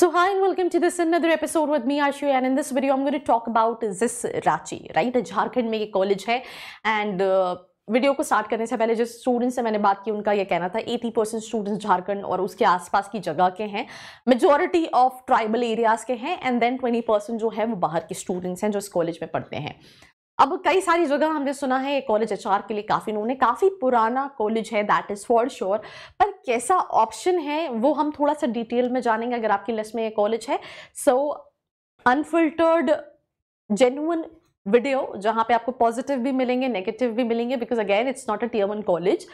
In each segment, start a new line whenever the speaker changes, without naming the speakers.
So hi and welcome to this another episode with me Ashu and in this video I'm going to talk about this Rachi right a Jharkhand mein ye college hai and uh, video को start करने से पहले जो students से मैंने बात की उनका ये कहना था 80 परसेंट स्टूडेंट्स झारखंड और उसके आसपास की जगह के हैं मेजॉरिटी ऑफ ट्राइबल एरियाज़ के हैं एंड देन 20 परसेंट जो है वो बाहर के स्टूडेंट्स हैं जो इस कॉलेज में पढ़ते हैं अब कई सारी जगह हमने सुना है ये कॉलेज एच के लिए काफ़ी उन्होंने काफ़ी पुराना कॉलेज है दैट इज़ फॉर श्योर पर कैसा ऑप्शन है वो हम थोड़ा सा डिटेल में जानेंगे अगर आपकी लिस्ट में ये कॉलेज है सो अनफिल्टर्ड जेनुअन वीडियो जहाँ पे आपको पॉजिटिव भी मिलेंगे नेगेटिव भी मिलेंगे because again it's not a tier one college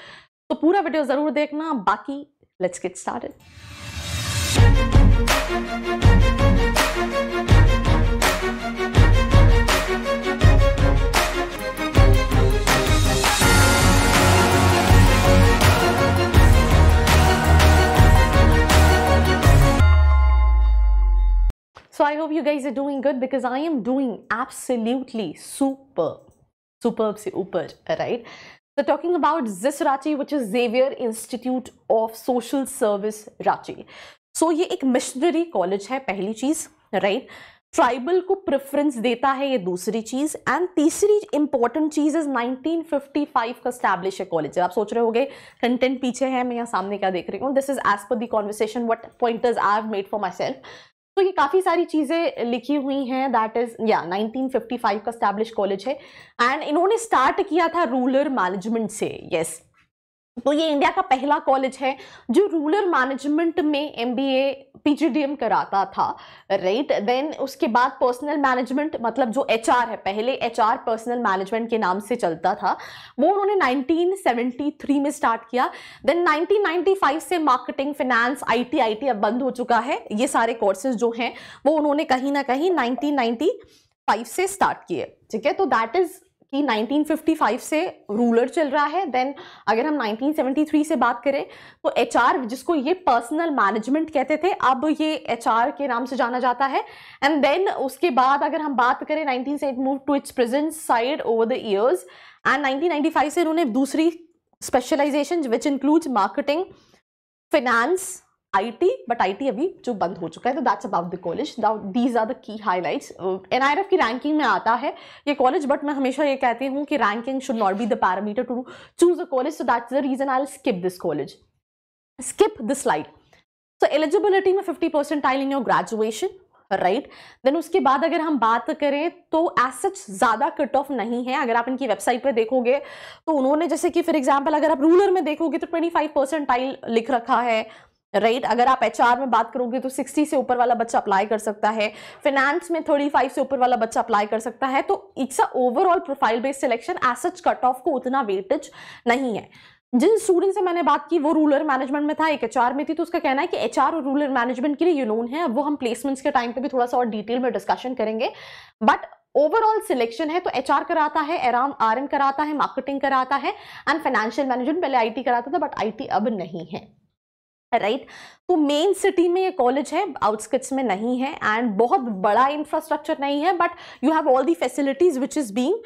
तो पूरा वीडियो ज़रूर देखना बाकी let's get start So I hope you guys are doing good because I am doing absolutely superb. Superb se upar, right? So talking about ZIS Rachi, which is Xavier Institute of Social Service Rachi. So ये एक missionary college है पहली चीज़ right right? Tribal को preference देता है ये दूसरी चीज एंड तीसरी इंपॉर्टेंट चीज इज 1955 का स्टैब्लिश है कॉलेज आप सोच रहे होगे कंटेंट पीछे है मैं यहाँ सामने क्या देख रही हूँ this is as per the conversation what pointers I have made for myself तो ये काफ़ी सारी चीज़ें लिखी हुई हैं दैट इज़ या 1955 का स्टैब्लिश कॉलेज है एंड इन्होंने स्टार्ट किया था रूरल मैनेजमेंट से यस yes. तो ये इंडिया का पहला कॉलेज है जो रूरल मैनेजमेंट में एम बी ए कराता था राइट right? देन उसके बाद पर्सनल मैनेजमेंट मतलब जो एच है पहले एच पर्सनल मैनेजमेंट के नाम से चलता था वो उन्होंने 1973 में स्टार्ट किया देन 1995 से मार्केटिंग फिनेंस आई टी अब बंद हो चुका है ये सारे कोर्सेज जो हैं वो उन्होंने कहीं ना कहीं नाइनटीन से स्टार्ट किए ठीक है तो दैट इज़ कि 1955 से रूलर चल रहा है देन अगर हम 1973 से बात करें तो एच जिसको ये पर्सनल मैनेजमेंट कहते थे अब ये एच के नाम से जाना जाता है एंड देन उसके बाद अगर हम बात करें nineteen move to its present side over the years and 1995 से उन्होंने दूसरी specialisation which includes marketing finance IT but IT अभी जो बंद हो चुका है तो that's about the college these are the key highlights NIRF की रैंकिंग में आता है ये कॉलेज बट मैं हमेशा ये कहती हूँ कि ranking should not be the parameter to choose a college so that's the reason I skip this college skip this light so eligibility में fifty percentile in your graduation right right? Then उसके बाद अगर हम बात करें तो assets ज़्यादा cut off नहीं है अगर आप इनकी वेबसाइट पर देखोगे तो उन्होंने जैसे कि फॉर एग्जाम्पल अगर आप रूलर में देखोगे तो ट्वेंटी फाइव परसेंटाइल लिख रखा है राइट right? अगर आप एच में बात करोगे तो सिक्सटी से ऊपर वाला बच्चा अप्लाई कर सकता है फिनेंस में थर्टी फाइव से ऊपर वाला बच्चा अप्लाई कर सकता है तो it's a overall profile based selection as such cut off को उतना वेटेज नहीं है जिन स्टूडेंट से मैंने बात की वो रूरल मैनेजमेंट में था एक एचआर में थी तो उसका कहना है कि एचआर और रूरल मैनेजमेंट के लिए यूनोन है वो हम प्लेसमेंट्स के टाइम पे भी थोड़ा सा और डिटेल में डिस्कशन करेंगे बट ओवरऑल सिलेक्शन है तो एच कराता है एराम आर कराता है मार्केटिंग कराता है एंड फाइनेंशियल मैनेजमेंट पहले आई कराता था बट आई अब नहीं है राइट तो मेन सिटी में ये कॉलेज है आउटस्कट्स में नहीं है एंड बहुत बड़ा इंफ्रास्ट्रक्चर नहीं है but you have all the facilities which is being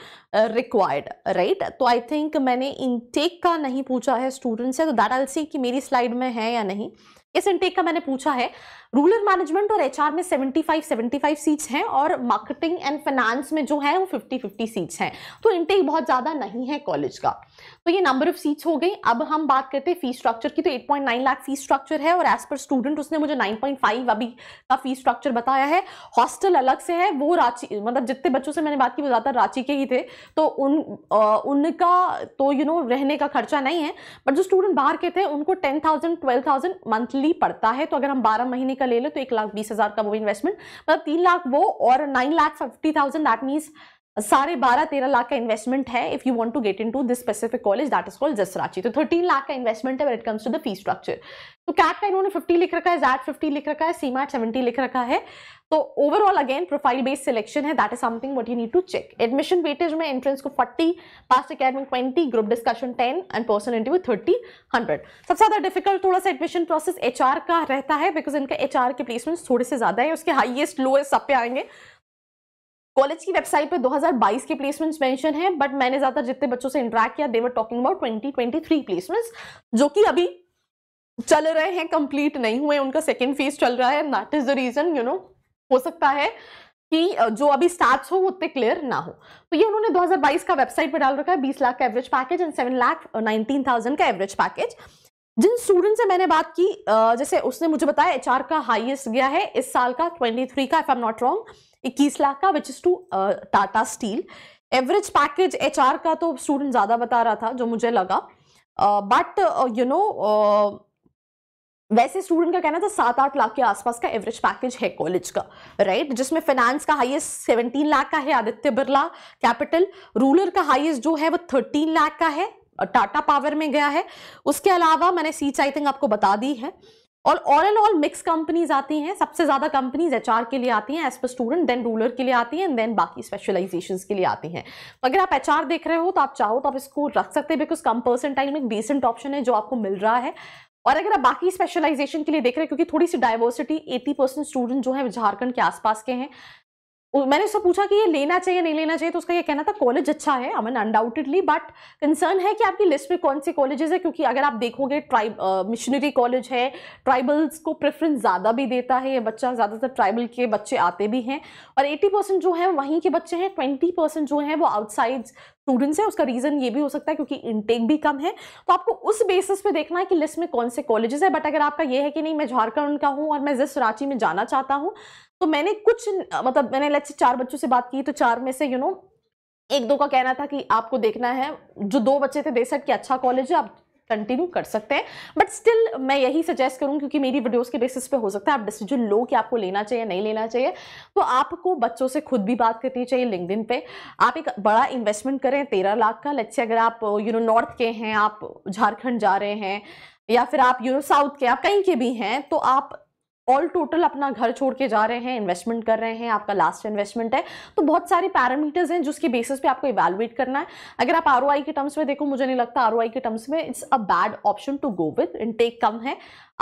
required right तो आई थिंक मैंने इनटेक का नहीं पूछा है स्टूडेंट्स से तो दैट आल सी कि मेरी स्लाइड में है या नहीं इस इनटेक का मैंने पूछा है रूरल मैनेजमेंट और एचआर में 75 75 सीट्स हैं और मार्केटिंग एंड फाइनेंस में जो है वो 50 50 सीट्स हैं तो इनटेक बहुत ज़्यादा नहीं है कॉलेज का तो ये नंबर ऑफ सीट्स हो गई अब हम बात करते हैं फीस स्ट्रक्चर की तो 8.9 लाख फीस स्ट्रक्चर है और एज पर स्टूडेंट उसने मुझे 9.5 अभी का फी स्ट्रक्चर बताया है हॉस्टल अलग से है वो रांची मतलब जितने बच्चों से मैंने बात की वो ज़्यादा रांची के ही थे तो उन आ, उनका तो यू you नो know, रहने का खर्चा नहीं है बट जो स्टूडेंट बाहर के थे उनको ten thousand twelve thousand monthly पड़ता है तो अगर हम बारह महीने का ले लो तो एक लाख बीस हज़ार का वो इन्वेस्टमेंट मतलब तीन लाख वो और nine lakh fifty thousand that means साढ़े बारह तेरह लाख का इन्वेस्टमेंट है if you want to get into this specific college that is called जसराची तो थर्टीन लाख का इन्वेस्टमेंट है what comes to the fee structure तो कैट का इन्होंने फिफ्टी लिख रखा है जैट फिफ्टी लिख रखा है सीमैट सेवेंटी लिख रखा है तो overall again profile based selection है that is something what you need to check admission weightage में एंट्रेंस को फोर्टी पास academic twenty group discussion ten and personal interview thirty hundred सबसे ज्यादा डिफिकल्ट थोड़ा सा एडमिशन प्रोसेस एच का रहता है बिकॉज इनका एच के प्लेसमेंट थोड़े से ज्यादा है उसके हाइएस्ट लोएस्ट सब पे आएंगे कॉलेज की वेबसाइट पे 2022 के प्लेसमेंट्स मेंशन है बट मैंने ज्यादातर जितने बच्चों से इंटरेक्ट किया देवर टॉकिंग अबाउट 2023 प्लेसमेंट्स जो कि अभी चल रहे हैं कंप्लीट नहीं हुए उनका सेकेंड फेज चल रहा है that is the reason you know हो सकता है कि जो अभी स्टार्ट हो उतने क्लियर ना हो तो ये उन्होंने 2022 का वेबसाइट पर डाल रखा है 20 लाख का एवरेज पैकेज एंड 7 लाख 19,000 का एवरेज पैकेज जिन स्टूडेंट से मैंने बात की जैसे उसने मुझे बताया एचआर का हाईएस्ट गया है इस साल का 23 का if I am not wrong इक्कीस लाख का which is to Tata Steel average package H का तो स्टूडेंट ज़्यादा बता रहा था जो मुझे लगा बट यू नो वैसे स्टूडेंट का कहना था सात आठ लाख के आसपास का एवरेज पैकेज है कॉलेज का राइट right? जिसमें फाइनेंस का हाईएस्ट सेवनटीन लाख का है आदित्य बिरला कैपिटल रूलर का हाईएस्ट जो है वो थर्टीन लाख का है टाटा पावर में गया है उसके अलावा मैंने सीच आई थिंक आपको बता दी है और all and all mix companies आती हैं सबसे ज़्यादा कंपनीज एच के लिए आती हैं as per student then ruler के लिए आती हैं देन बाकी स्पेशलाइजेशन के लिए आती हैं तो अगर आप एच देख रहे हो तो आप चाहो तो आप इसको रख सकते हैं बिकॉज कम परसेंटाइल में एक डिसेंट ऑप्शन है जो आपको मिल रहा है और अगर आप बाकी स्पेशलाइजेशन के लिए देख रहे हैं क्योंकि थोड़ी सी डाइवर्सिटी 80 परसेंट स्टूडेंट जो है झारखंड के आसपास के हैं मैंने उससे पूछा कि ये लेना चाहिए नहीं लेना चाहिए तो उसका ये कहना था कॉलेज अच्छा है अमन अनडाउटेडली बट कंसर्न है कि आपकी लिस्ट में कौन से कॉलेजेस है क्योंकि अगर आप देखोगे ट्राइब मिशनरी कॉलेज है ट्राइबल्स को प्रेफरेंस ज़्यादा भी देता है ये बच्चा ज़्यादातर ट्राइबल के बच्चे आते भी हैं और एटी परसेंट जो है वहीं के बच्चे हैं ट्वेंटी परसेंट जो है वो आउटसाइड स्टूडेंट्स हैं उसका रीज़न ये भी हो सकता है क्योंकि इनटेक भी कम है तो आपको उस बेसिस पे देखना है कि लिस्ट में कौन से कॉलेजेस है बट अगर आपका ये है कि नहीं मैं झारखंड का हूँ और मैं जिस रांची में जाना चाहता हूँ तो मैंने कुछ मतलब मैंने लेट्स चार बच्चों से बात की तो चार में से यू you नो know, एक दो का कहना था कि आपको देखना है जो दो बच्चे थे देसठ के अच्छा कॉलेज है आप कंटिन्यू कर सकते हैं बट स्टिल मैं यही सजेस्ट करूँ क्योंकि मेरी वीडियोस के बेसिस पे हो सकता है आप डिसीजन लो कि आपको लेना चाहिए नहीं लेना चाहिए तो आपको बच्चों से खुद भी बात करनी चाहिए लिंकड पे आप एक बड़ा इन्वेस्टमेंट करें तेरह लाख का लच्छे अगर आप यू नो नॉर्थ के हैं आप झारखंड जा रहे हैं या फिर आप यू नो साउथ के आप कहीं के भी हैं तो आप ऑल टोटल अपना घर छोड़ के जा रहे हैं इन्वेस्टमेंट कर रहे हैं आपका लास्ट इन्वेस्टमेंट है तो बहुत सारे पैरामीटर्स हैं जिसके बेसिस पे आपको इवेलुएट करना है अगर आप आर के टर्म्स में देखो मुझे नहीं लगता आर के टर्म्स में it's a bad option to go with intake कम है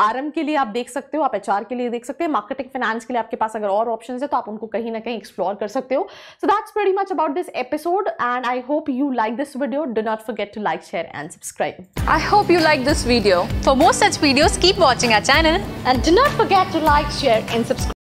आरएम के लिए आप देख सकते हो आप एचआर के लिए देख सकते हैं मार्केटिंग फाइनेंस के लिए आपके पास अगर और ऑप्शन है तो आप उनको कहीं ना कहीं एक्सप्लोर कर सकते हो so that's very much about this episode and I hope you like this video do not forget to like share and subscribe I hope you like this video for more such videos keep watching our channel and do not forget to like, share and subscribe.